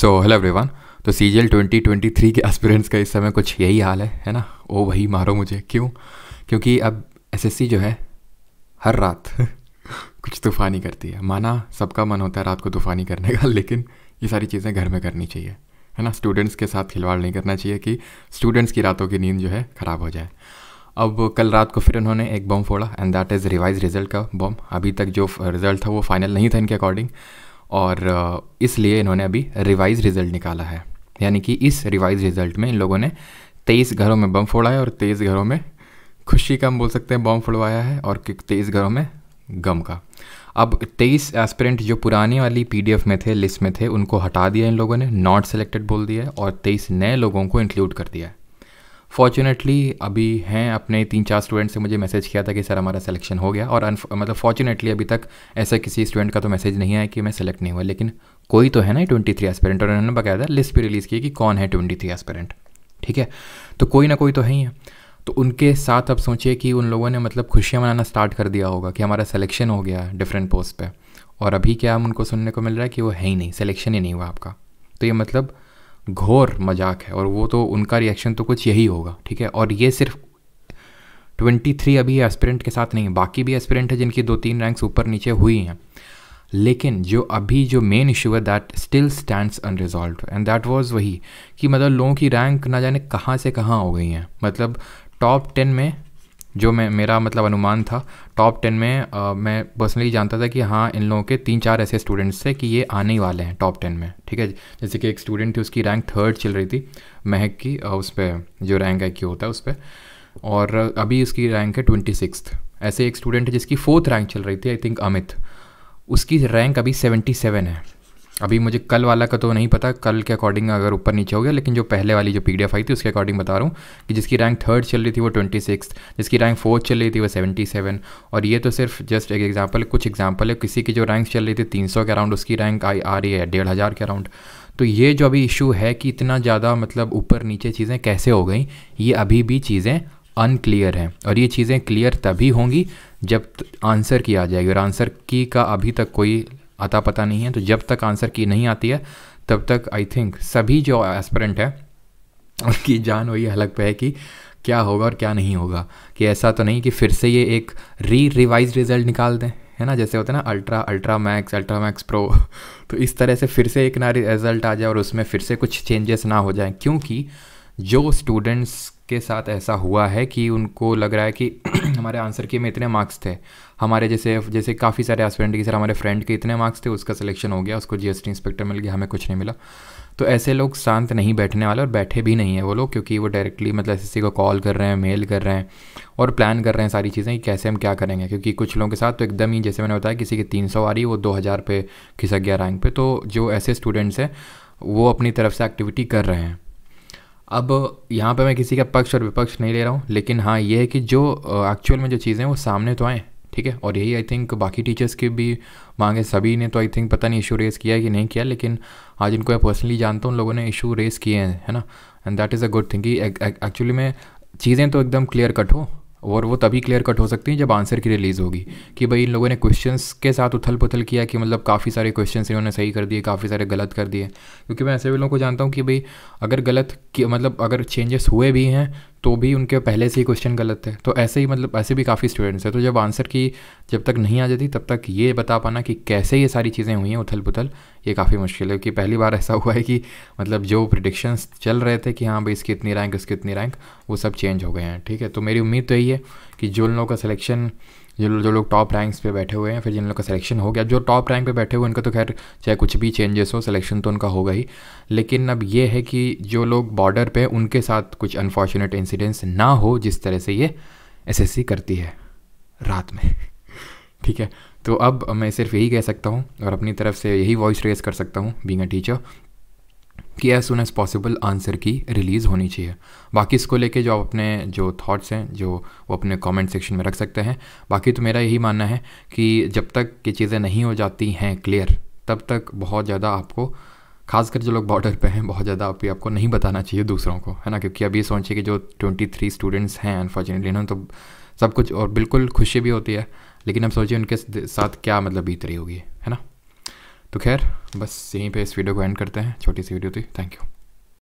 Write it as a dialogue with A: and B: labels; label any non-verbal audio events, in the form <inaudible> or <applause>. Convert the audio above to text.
A: सो hello everyone तो C G L twenty twenty three के aspirants का इस समय कुछ यही हाल है है ना ओ वही मारो मुझे क्यों क्योंकि अब एस एस सी जो है हर रात <laughs> कुछ तूफ़ानी करती है माना सबका मन होता है रात को तूफ़ानी करने का <laughs> लेकिन ये सारी चीज़ें घर में करनी चाहिए है ना स्टूडेंट्स के साथ खिलवाड़ नहीं करना चाहिए कि स्टूडेंट्स की रातों की नींद जो है ख़राब हो जाए अब कल रात को फिर उन्होंने एक बम फोड़ा and that is revise result का बम अभी तक जो रिज़ल्ट था वो फाइनल नहीं था इनके अकॉर्डिंग और इसलिए इन्होंने अभी रिवाइज रिजल्ट निकाला है यानी कि इस रिवाइज रिजल्ट में इन लोगों ने तेईस घरों में बम फोड़ा है और तेईस घरों में खुशी का हम बोल सकते हैं बम फोड़वाया है और तेईस घरों में गम का अब तेईस एस्पिरेंट जो पुराने वाली पी में थे लिस्ट में थे उनको हटा दिया इन लोगों ने नॉट सेलेक्टेड बोल दिया है और तेईस नए लोगों को इंक्लूड कर दिया है फॉर्चुनेटली अभी हैं अपने तीन चार स्टूडेंट से मुझे मैसेज किया था कि सर हमारा सिलेक्शन हो गया और मतलब फॉर्चुनेटली अभी तक ऐसा किसी स्टूडेंट का तो मैसेज नहीं आया कि मैं सेलेक्ट नहीं हुआ लेकिन कोई तो है ना ट्वेंटी थ्री एस्पेरेंट और उन्होंने बकायदा लिस्ट भी रिलीज़ की कि कौन है ट्वेंटी थ्री एस्पेरेंट ठीक है तो कोई ना कोई तो है ही है तो उनके साथ अब सोचिए कि उन लोगों ने मतलब खुशियाँ मनाना स्टार्ट कर दिया होगा कि हमारा सिलेक्शन हो गया डिफरेंट पोस्ट पर और अभी क्या हम उनको सुनने को मिल रहा है कि वो है ही नहीं सिलेक्शन ही नहीं हुआ आपका तो ये मतलब घोर मजाक है और वो तो उनका रिएक्शन तो कुछ यही होगा ठीक है और ये सिर्फ 23 अभी एस्पिरेंट के साथ नहीं है बाकी भी एस्पिरेंट है जिनकी दो तीन रैंक्स ऊपर नीचे हुई हैं लेकिन जो अभी जो मेन इशू है that still stands unresolve and that was वही कि मतलब लोगों की रैंक ना जाने कहाँ से कहाँ हो गई हैं मतलब टॉप टेन में जो मैं मेरा मतलब अनुमान था टॉप टेन में आ, मैं पर्सनली जानता था कि हाँ इन लोगों के तीन चार ऐसे स्टूडेंट्स थे कि ये आने ही वाले हैं टॉप टेन में ठीक है जैसे कि एक स्टूडेंट थी उसकी रैंक थर्ड चल रही थी महक की उस पर जो रैंक है क्यों होता है उस पर और अभी उसकी रैंक है ट्वेंटी सिक्स ऐसे एक स्टूडेंट है जिसकी फोर्थ रैंक चल रही थी आई थिंक अमित उसकी रैंक अभी सेवेंटी सेवन है अभी मुझे कल वाला का तो नहीं पता कल के अकॉर्डिंग अगर ऊपर नीचे हो गया लेकिन जो पहले वाली जो पी आई थी उसके अकॉर्डिंग बता रहा हूँ कि जिसकी रैंक थर्ड चल रही थी वो ट्वेंटी सिक्स जिसकी रैंक फोर्थ चल रही थी वो सेवेंटी सेवन और ये तो सिर्फ जस्ट एक एग्जाम्पल है कुछ एग्जाम्पल है किसी की जो रैंक चल रही थी तीन सौ के अराउंड उसकी रैंक आई आ रही है डेढ़ हज़ार के अराउंड तो ये जो अभी इशू है कि इतना ज़्यादा मतलब ऊपर नीचे चीज़ें कैसे हो गई ये अभी भी चीज़ें अनक्लियर हैं और ये चीज़ें क्लियर तभी होंगी जब आंसर की आ जाएगी और आंसर की का अभी तक कोई आता पता नहीं है तो जब तक आंसर की नहीं आती है तब तक आई थिंक सभी जो एस्परेंट है उनकी जान वही हलक पे है कि क्या होगा और क्या नहीं होगा कि ऐसा तो नहीं कि फिर से ये एक री रिवाइज रिजल्ट निकाल दें है ना जैसे होता है ना ultra ultra max ultra max pro तो इस तरह से फिर से एक ना रिजल्ट आ जाए और उसमें फिर से कुछ चेंजेस ना हो जाए क्योंकि जो स्टूडेंट्स के साथ ऐसा हुआ है कि उनको लग रहा है कि हमारे आंसर के में इतने मार्क्स थे हमारे जैसे जैसे काफ़ी सारे एस्पिरेंट की सर हमारे फ्रेंड के इतने मार्क्स थे उसका सिलेक्शन हो गया उसको जीएसटी इंस्पेक्टर मिल गया हमें कुछ नहीं मिला तो ऐसे लोग शांत नहीं बैठने वाले और बैठे भी नहीं है वो लोग क्योंकि वो डायरेक्टली मतलब एस को कॉल कर रहे हैं मेल कर रहे हैं और प्लान कर रहे हैं सारी चीज़ें कि कैसे हम क्या करेंगे क्योंकि कुछ लोगों के साथ तो एकदम ही जैसे मैंने बताया किसी की तीन सौ आ रही वो दो हज़ार पे खिसक गया रैंक पे तो जो ऐसे स्टूडेंट्स हैं वो अपनी तरफ से एक्टिविटी कर रहे हैं अब यहाँ पे मैं किसी का पक्ष और विपक्ष नहीं ले रहा हूँ लेकिन हाँ ये है कि जो एक्चुअल में जो चीज़ें हैं वो सामने तो आएँ ठीक है और यही आई थिंक बाकी टीचर्स की भी मांगे सभी ने तो आई थिंक पता नहीं इशू रेज़ किया कि नहीं किया लेकिन आज जिनको मैं पर्सनली जानता हूँ उन लोगों ने इशू रेज़ किए हैं है ना and that is a good thing कि एक्चुअली में चीज़ें तो एकदम क्लियर कट हो और वो तभी क्लियर कट हो सकती हैं जब आंसर की रिलीज़ होगी कि भाई इन लोगों ने क्वेश्चंस के साथ उथल पुथल किया कि मतलब काफ़ी सारे क्वेश्चंस इन्होंने सही कर दिए काफ़ी सारे गलत कर दिए क्योंकि मैं ऐसे भी लोगों को जानता हूँ कि भाई अगर गलत मतलब अगर चेंजेस हुए भी हैं तो भी उनके पहले से ही क्वेश्चन गलत थे तो ऐसे ही मतलब ऐसे भी काफ़ी स्टूडेंट्स हैं तो जब आंसर की जब तक नहीं आ जाती तब तक ये बता पाना कि कैसे ये सारी चीज़ें हुई हैं उथल पुथल ये काफ़ी मुश्किल है क्योंकि पहली बार ऐसा हुआ है कि मतलब जो प्रिडिक्शंस चल रहे थे कि हाँ भाई इसकी इतनी रैंक इसकी इतनी रैंक वो सब चेंज हो गए हैं ठीक है तो मेरी उम्मीद तो यही है कि जो लोगों का सिलेक्शन जो जो लोग टॉप रैंक्स पे बैठे हुए हैं फिर जिन लोग का सिलेक्शन हो गया जो टॉप रैंक पे बैठे हुए उनका तो खैर चाहे कुछ भी चेंजेस हो सिलेक्शन तो उनका होगा ही लेकिन अब ये है कि जो लोग बॉर्डर पे उनके साथ कुछ अनफॉर्चुनेट इंसिडेंट्स ना हो जिस तरह से ये एस करती है रात में <laughs> ठीक है तो अब मैं सिर्फ यही कह सकता हूँ और अपनी तरफ से यही वॉइस रेस कर सकता हूँ बींग अ टीचर कि as soon as possible answer की रिलीज़ होनी चाहिए बाकी इसको लेके जो आप अपने जो थॉट्स हैं जो वो अपने कमेंट सेक्शन में रख सकते हैं बाकी तो मेरा यही मानना है कि जब तक ये चीज़ें नहीं हो जाती हैं क्लियर तब तक बहुत ज़्यादा आपको खासकर जो लोग बॉर्डर पे हैं बहुत ज़्यादा अभी आपको नहीं बताना चाहिए दूसरों को है ना क्योंकि अभी ये सोचिए कि जो 23 स्टूडेंट्स हैं अनफॉर्चुनेटली इन्होंने तो सब कुछ और बिल्कुल खुशी भी होती है लेकिन अब सोचिए उनके साथ क्या मतलब बीत रही होगी है ना तो खैर बस यहीं पे इस वीडियो को एंड करते हैं छोटी सी वीडियो थी थैंक यू